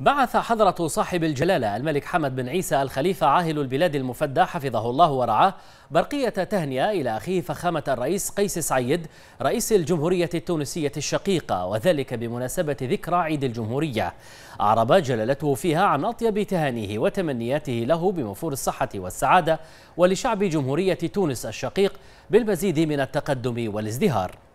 بعث حضرة صاحب الجلالة الملك حمد بن عيسى الخليفة عاهل البلاد المفدى حفظه الله ورعاه برقية تهنئة إلى أخيه فخامة الرئيس قيس سعيد رئيس الجمهورية التونسية الشقيقة وذلك بمناسبة ذكرى عيد الجمهورية أعرب جلالته فيها عن أطيب تهانيه وتمنياته له بمفور الصحة والسعادة ولشعب جمهورية تونس الشقيق بالمزيد من التقدم والازدهار